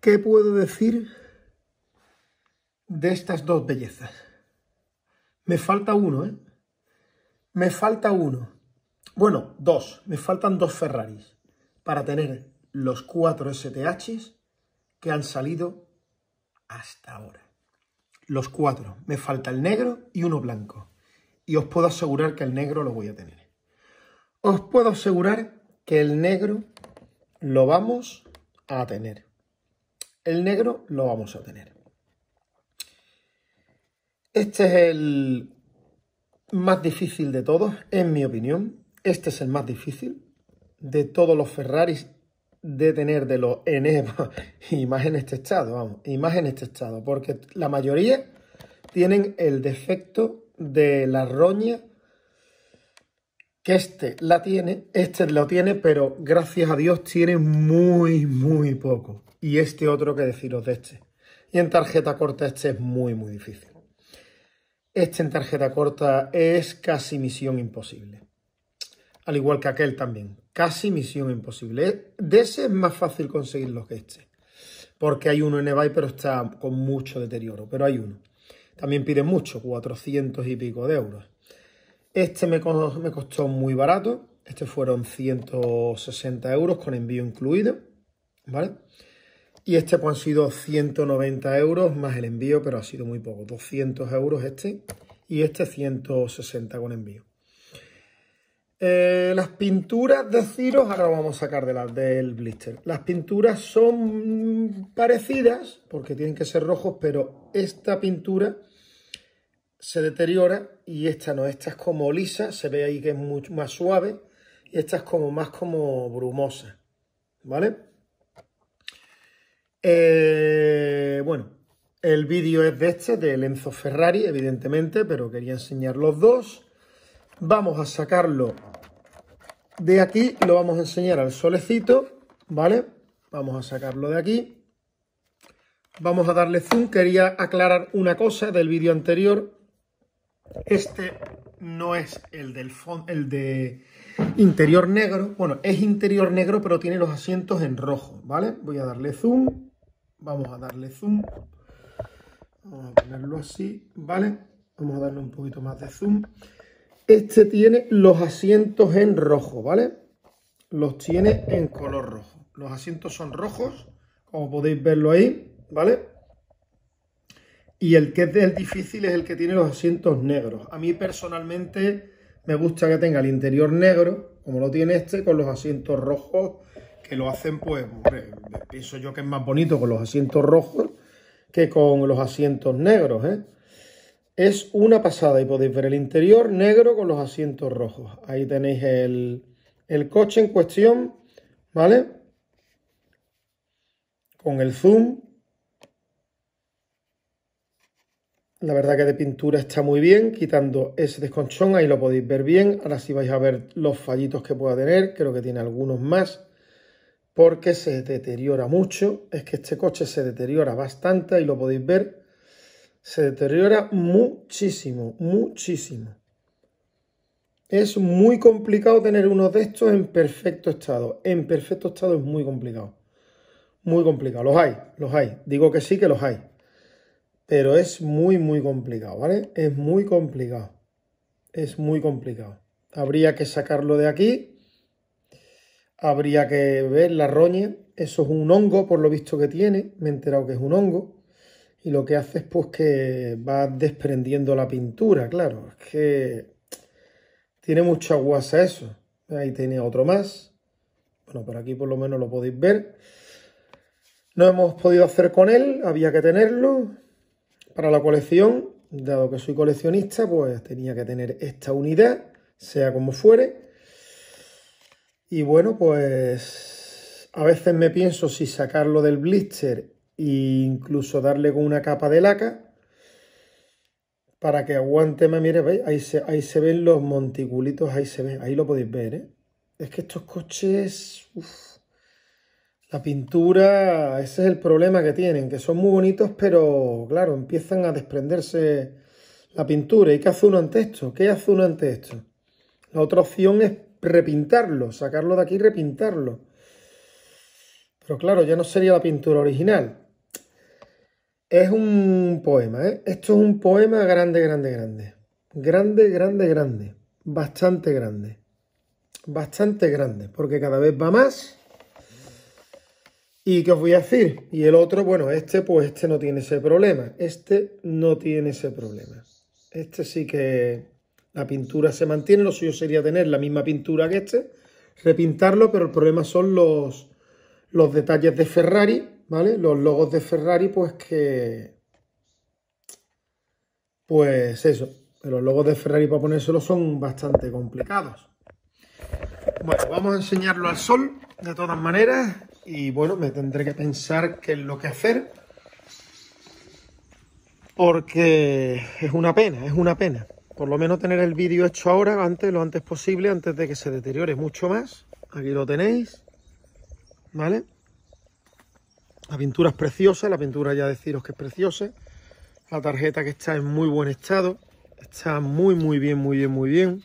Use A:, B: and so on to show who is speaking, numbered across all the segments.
A: ¿Qué puedo decir de estas dos bellezas? Me falta uno, ¿eh? Me falta uno. Bueno, dos. Me faltan dos Ferraris para tener los cuatro STHs que han salido hasta ahora. Los cuatro. Me falta el negro y uno blanco. Y os puedo asegurar que el negro lo voy a tener. Os puedo asegurar que el negro lo vamos a tener. El negro lo vamos a tener. Este es el más difícil de todos, en mi opinión. Este es el más difícil de todos los Ferraris de tener de los enema y más en este estado, vamos, y más en este estado, porque la mayoría tienen el defecto de la roña que este la tiene, este lo tiene, pero gracias a Dios tiene muy, muy poco. Y este otro que deciros de este. Y en tarjeta corta este es muy, muy difícil. Este en tarjeta corta es casi misión imposible. Al igual que aquel también. Casi misión imposible. De ese es más fácil conseguirlo que este. Porque hay uno en eBay, pero está con mucho deterioro. Pero hay uno. También pide mucho, 400 y pico de euros. Este me, costó muy barato. Este fueron 160 euros con envío incluido. ¿Vale? Y este pues, han sido 190 euros más el envío, pero ha sido muy poco. 200 euros este y este 160 con envío. Eh, las pinturas, deciros, ahora lo vamos a sacar de la, del blister. Las pinturas son parecidas porque tienen que ser rojos, pero esta pintura se deteriora y esta no, esta es como lisa, se ve ahí que es mucho más suave y esta es como más como brumosa, ¿vale? Eh, bueno, el vídeo es de este, de Lenzo Ferrari, evidentemente, pero quería enseñar los dos. Vamos a sacarlo de aquí, lo vamos a enseñar al solecito, ¿vale? Vamos a sacarlo de aquí. Vamos a darle zoom. Quería aclarar una cosa del vídeo anterior este no es el, del el de interior negro. Bueno, es interior negro, pero tiene los asientos en rojo, ¿vale? Voy a darle zoom. Vamos a darle zoom. Vamos a ponerlo así, ¿vale? Vamos a darle un poquito más de zoom. Este tiene los asientos en rojo, ¿vale? Los tiene en color rojo. Los asientos son rojos, como podéis verlo ahí, ¿vale? Y el que es del difícil es el que tiene los asientos negros. A mí personalmente me gusta que tenga el interior negro, como lo tiene este, con los asientos rojos, que lo hacen, pues, pienso yo que es más bonito con los asientos rojos que con los asientos negros. ¿eh? Es una pasada y podéis ver el interior negro con los asientos rojos. Ahí tenéis el, el coche en cuestión, ¿vale? Con el zoom La verdad que de pintura está muy bien, quitando ese desconchón, ahí lo podéis ver bien. Ahora sí vais a ver los fallitos que pueda tener, creo que tiene algunos más, porque se deteriora mucho. Es que este coche se deteriora bastante, ahí lo podéis ver. Se deteriora muchísimo, muchísimo. Es muy complicado tener uno de estos en perfecto estado. En perfecto estado es muy complicado. Muy complicado. Los hay, los hay. Digo que sí, que los hay pero es muy, muy complicado, ¿vale? Es muy complicado. Es muy complicado. Habría que sacarlo de aquí. Habría que ver la roña. Eso es un hongo, por lo visto que tiene. Me he enterado que es un hongo. Y lo que hace es pues que va desprendiendo la pintura, claro. Es que tiene mucha guasa eso. Ahí tenía otro más. Bueno, por aquí por lo menos lo podéis ver. No hemos podido hacer con él, había que tenerlo para la colección, dado que soy coleccionista, pues tenía que tener esta unidad, sea como fuere. Y bueno, pues a veces me pienso si sacarlo del blister e incluso darle con una capa de laca para que aguante más. Mire, ¿veis? Ahí se, ahí se ven los monticulitos, ahí se ven, ahí lo podéis ver, ¿eh? Es que estos coches... La pintura, ese es el problema que tienen, que son muy bonitos, pero claro, empiezan a desprenderse la pintura. ¿Y qué hace uno ante esto? ¿Qué hace uno ante esto? La otra opción es repintarlo, sacarlo de aquí y repintarlo. Pero claro, ya no sería la pintura original. Es un poema, ¿eh? Esto es un poema grande, grande, grande. Grande, grande, grande. Bastante grande. Bastante grande, porque cada vez va más ¿Y qué os voy a decir? Y el otro, bueno, este, pues este no tiene ese problema. Este no tiene ese problema. Este sí que la pintura se mantiene. Lo suyo sería tener la misma pintura que este, repintarlo, pero el problema son los, los detalles de Ferrari, ¿vale? Los logos de Ferrari, pues que... Pues eso, los logos de Ferrari para ponérselo son bastante complicados. Bueno, vamos a enseñarlo al sol, de todas maneras y bueno, me tendré que pensar qué es lo que hacer porque es una pena, es una pena. Por lo menos tener el vídeo hecho ahora, antes, lo antes posible, antes de que se deteriore mucho más. Aquí lo tenéis, ¿vale? La pintura es preciosa, la pintura ya deciros que es preciosa. La tarjeta que está en muy buen estado, está muy, muy bien, muy bien, muy bien.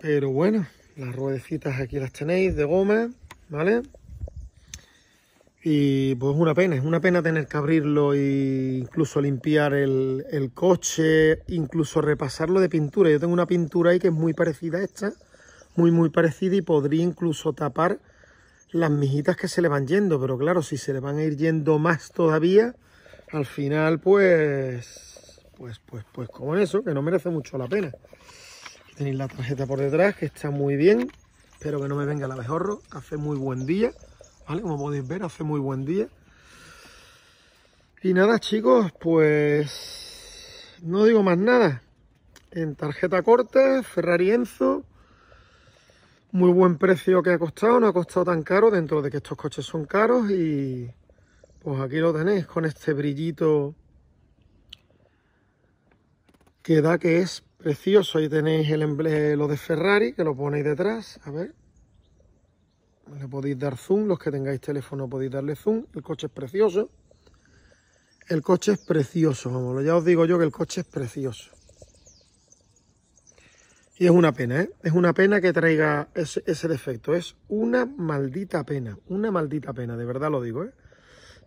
A: Pero bueno, las ruedecitas aquí las tenéis de goma, ¿vale? Y pues una pena, es una pena tener que abrirlo e incluso limpiar el, el, coche, incluso repasarlo de pintura. Yo tengo una pintura ahí que es muy parecida a esta, muy muy parecida y podría incluso tapar las mijitas que se le van yendo. Pero claro, si se le van a ir yendo más todavía, al final pues, pues, pues, pues como eso, que no merece mucho la pena tenéis la tarjeta por detrás, que está muy bien. Espero que no me venga el abejorro. Hace muy buen día, Como podéis ver, hace muy buen día. Y nada, chicos, pues... No digo más nada. En tarjeta corta, Ferrari Muy buen precio que ha costado, no ha costado tan caro dentro de que estos coches son caros y... Pues aquí lo tenéis con este brillito que da que es Precioso, ahí tenéis el emblema de Ferrari, que lo ponéis detrás, a ver. Le podéis dar zoom, los que tengáis teléfono podéis darle zoom. El coche es precioso. El coche es precioso, vamos, ya os digo yo que el coche es precioso. Y es una pena, ¿eh? Es una pena que traiga ese, ese defecto. Es una maldita pena, una maldita pena, de verdad lo digo, ¿eh?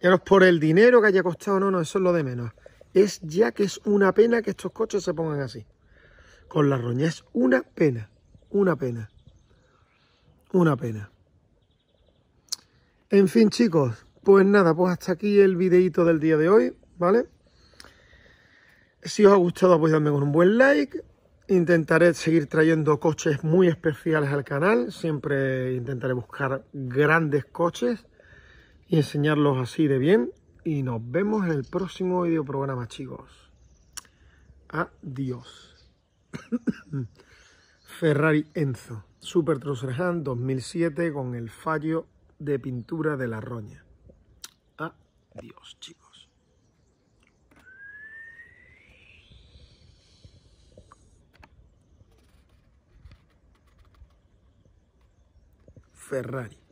A: Ya no es por el dinero que haya costado, no, no, eso es lo de menos. Es ya que es una pena que estos coches se pongan así con la roña. Es una pena, una pena, una pena. En fin, chicos, pues nada, pues hasta aquí el videito del día de hoy, ¿vale? Si os ha gustado, pues con un buen like. Intentaré seguir trayendo coches muy especiales al canal. Siempre intentaré buscar grandes coches y enseñarlos así de bien. Y nos vemos en el próximo videoprograma, chicos. Adiós. Ferrari Enzo, Super Truserhan 2007 con el fallo de pintura de la roña. Adiós, chicos. Ferrari.